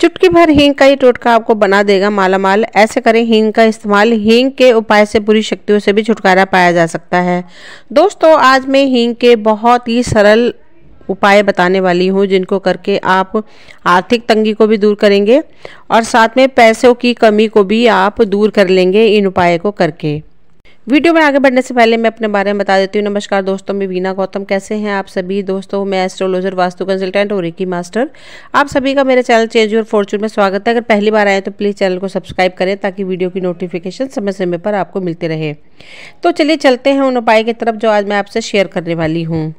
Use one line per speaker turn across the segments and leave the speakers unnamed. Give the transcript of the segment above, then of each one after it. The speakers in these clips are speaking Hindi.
चुटकी भर हींग का ही टोटका आपको बना देगा मालामाल ऐसे करें हींग का इस्तेमाल हींग के उपाय से बुरी शक्तियों से भी छुटकारा पाया जा सकता है दोस्तों आज मैं हींग के बहुत ही सरल उपाय बताने वाली हूँ जिनको करके आप आर्थिक तंगी को भी दूर करेंगे और साथ में पैसों की कमी को भी आप दूर कर लेंगे इन उपाय को करके वीडियो में आगे बढ़ने से पहले मैं अपने बारे में बता देती हूँ नमस्कार दोस्तों मैं वीना गौतम कैसे हैं आप सभी दोस्तों मैं एस्ट्रोलॉजर वास्तु कंसल्टेंट और रिकी मास्टर आप सभी का मेरे चैनल चेंज योर फॉर्चून में स्वागत है अगर पहली बार आए तो प्लीज़ चैनल को सब्सक्राइब करें ताकि वीडियो की नोटिफिकेशन समय समय पर आपको मिलते रहे तो चलिए चलते हैं उन उपाय की तरफ जो आज मैं आपसे शेयर करने वाली हूँ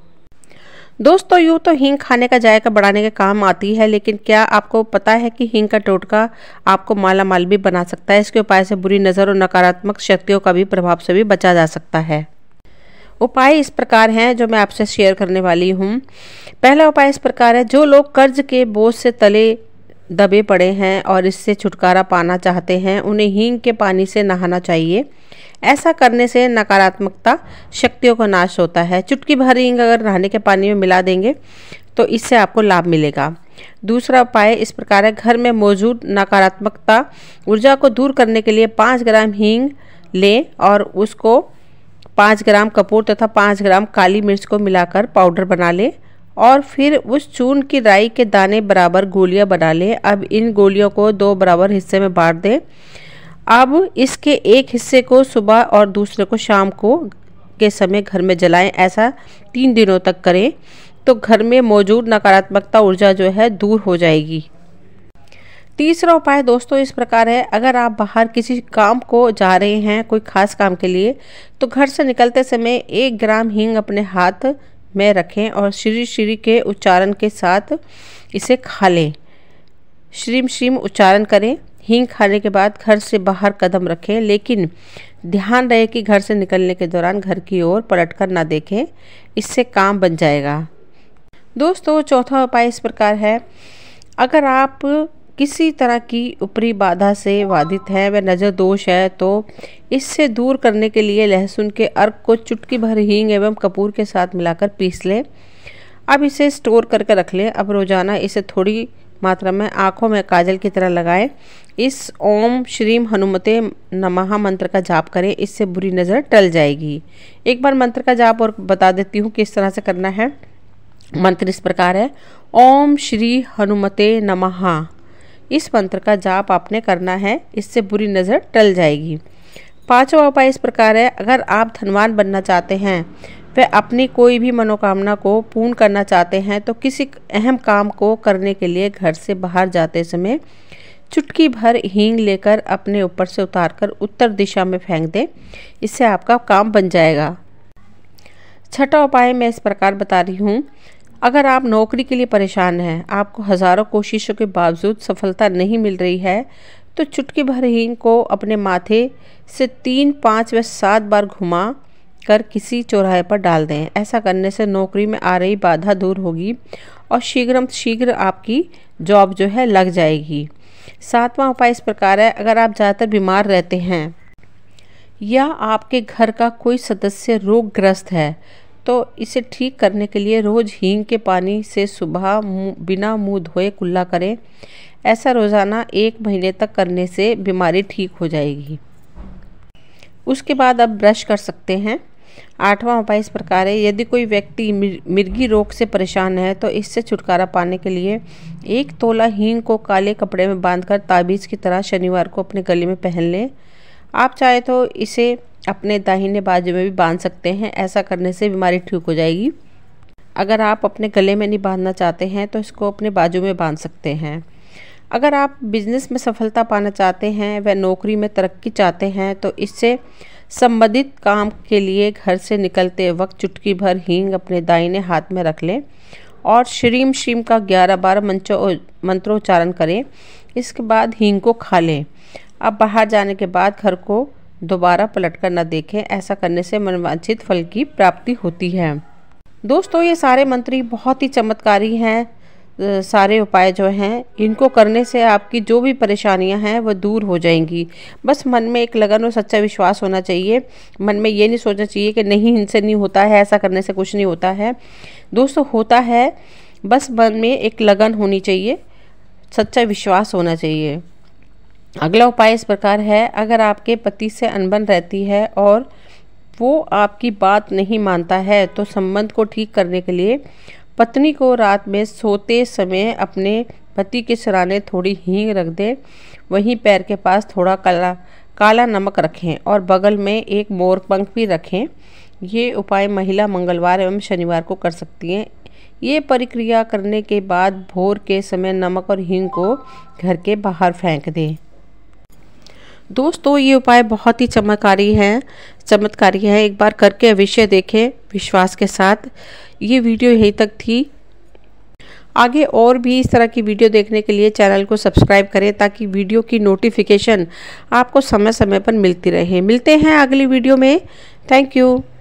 दोस्तों यूँ तो हींग खाने का जायका बढ़ाने के काम आती है लेकिन क्या आपको पता है कि हींग का टोटका आपको माला माल भी बना सकता है इसके उपाय से बुरी नज़र और नकारात्मक शक्तियों का भी प्रभाव से भी बचा जा सकता है उपाय इस प्रकार हैं जो मैं आपसे शेयर करने वाली हूँ पहला उपाय इस प्रकार है जो लोग कर्ज के बोझ से तले दबे पड़े हैं और इससे छुटकारा पाना चाहते हैं उन्हें हींग के पानी से नहाना चाहिए ऐसा करने से नकारात्मकता शक्तियों का नाश होता है चुटकी भर इंग अगर नहाने के पानी में मिला देंगे तो इससे आपको लाभ मिलेगा दूसरा उपाय इस प्रकार है घर में मौजूद नकारात्मकता ऊर्जा को दूर करने के लिए पाँच ग्राम हींग लें और उसको पाँच ग्राम कपूर तथा पाँच ग्राम काली मिर्च को मिलाकर पाउडर बना लें और फिर उस चून की राई के दाने बराबर गोलियां बना लें अब इन गोलियों को दो बराबर हिस्से में बांट दें अब इसके एक हिस्से को सुबह और दूसरे को शाम को के समय घर में जलाएं ऐसा तीन दिनों तक करें तो घर में मौजूद नकारात्मकता ऊर्जा जो है दूर हो जाएगी तीसरा उपाय दोस्तों इस प्रकार है अगर आप बाहर किसी काम को जा रहे हैं कोई खास काम के लिए तो घर से निकलते समय एक ग्राम हींग अपने हाथ में रखें और श्री श्री के उच्चारण के साथ इसे खा लें श्रीम श्रीम उच्चारण करें हींग खाने के बाद घर से बाहर कदम रखें लेकिन ध्यान रहे कि घर से निकलने के दौरान घर की ओर पलटकर ना देखें इससे काम बन जाएगा दोस्तों चौथा उपाय इस प्रकार है अगर आप किसी तरह की ऊपरी बाधा से बाधित है व नज़र दोष है तो इससे दूर करने के लिए लहसुन के अर्क को चुटकी भर हींग एवं कपूर के साथ मिलाकर पीस लें अब इसे स्टोर करके रख लें अब रोज़ाना इसे थोड़ी मात्रा में आँखों में काजल की तरह लगाएं इस ओम श्रीम हनुमते नमः मंत्र का जाप करें इससे बुरी नज़र टल जाएगी एक बार मंत्र का जाप और बता देती हूँ किस तरह से करना है मंत्र इस प्रकार है ओम श्री हनुमते नमः इस मंत्र का जाप आपने करना है इससे बुरी नज़र टल जाएगी पांचवा उपाय इस प्रकार है अगर आप धनवान बनना चाहते हैं वह अपनी कोई भी मनोकामना को पूर्ण करना चाहते हैं तो किसी अहम काम को करने के लिए घर से बाहर जाते समय चुटकी भर हींग लेकर अपने ऊपर से उतारकर उत्तर दिशा में फेंक दें इससे आपका काम बन जाएगा छठा उपाय मैं इस प्रकार बता रही हूँ अगर आप नौकरी के लिए परेशान हैं आपको हज़ारों कोशिशों के बावजूद सफलता नहीं मिल रही है तो चुटकी भर हींग को अपने माथे से तीन पाँच व सात बार घुमा कर किसी चौराहे पर डाल दें ऐसा करने से नौकरी में आ रही बाधा दूर होगी और शीघ्र शीघ्र आपकी जॉब जो है लग जाएगी सातवां उपाय इस प्रकार है अगर आप ज़्यादातर बीमार रहते हैं या आपके घर का कोई सदस्य रोगग्रस्त है तो इसे ठीक करने के लिए रोज़ हींग के पानी से सुबह बिना मुंह धोए कुल्ला करें ऐसा रोज़ाना एक महीने तक करने से बीमारी ठीक हो जाएगी उसके बाद आप ब्रश कर सकते हैं आठवां उपाय इस प्रकार है यदि कोई व्यक्ति मिर्गी रोग से परेशान है तो इससे छुटकारा पाने के लिए एक तोला हींग को काले कपड़े में बांधकर ताबीज़ की तरह शनिवार को अपने गले में पहन लें आप चाहे तो इसे अपने दाहिने बाजू में भी बांध सकते हैं ऐसा करने से बीमारी ठीक हो जाएगी अगर आप अपने गले में नहीं बांधना चाहते हैं तो इसको अपने बाजू में बांध सकते हैं अगर आप बिजनेस में सफलता पाना चाहते हैं व नौकरी में तरक्की चाहते हैं तो इससे संबंधित काम के लिए घर से निकलते वक्त चुटकी भर हींग अपने दाहिने हाथ में रख लें और श्रीम श्रीम का ग्यारह बारह मंचो मंत्रोच्चारण करें इसके बाद हींग को खा लें अब बाहर जाने के बाद घर को दोबारा पलट कर न देखें ऐसा करने से मनवांछित फल की प्राप्ति होती है दोस्तों ये सारे मंत्री बहुत ही चमत्कारी हैं सारे उपाय जो हैं इनको करने से आपकी जो भी परेशानियां हैं वो दूर हो जाएंगी बस मन में एक लगन और सच्चा विश्वास होना चाहिए मन में ये नहीं सोचना चाहिए कि नहीं इनसे नहीं होता है ऐसा करने से कुछ नहीं होता है दोस्तों होता है बस मन में एक लगन होनी चाहिए सच्चा विश्वास होना चाहिए अगला उपाय इस प्रकार है अगर आपके पति से अनबन रहती है और वो आपकी बात नहीं मानता है तो संबंध को ठीक करने के लिए पत्नी को रात में सोते समय अपने पति के सराने थोड़ी हींग रख दें वहीं पैर के पास थोड़ा काला काला नमक रखें और बगल में एक मोर पंख भी रखें ये उपाय महिला मंगलवार एवं शनिवार को कर सकती हैं ये प्रक्रिया करने के बाद भोर के समय नमक और हींग को घर के बाहर फेंक दें दोस्तों ये उपाय बहुत ही चमत्कारी है चमत्कारी है एक बार करके अवश्य देखें विश्वास के साथ ये वीडियो यहीं तक थी आगे और भी इस तरह की वीडियो देखने के लिए चैनल को सब्सक्राइब करें ताकि वीडियो की नोटिफिकेशन आपको समय समय पर मिलती रहे मिलते हैं अगली वीडियो में थैंक यू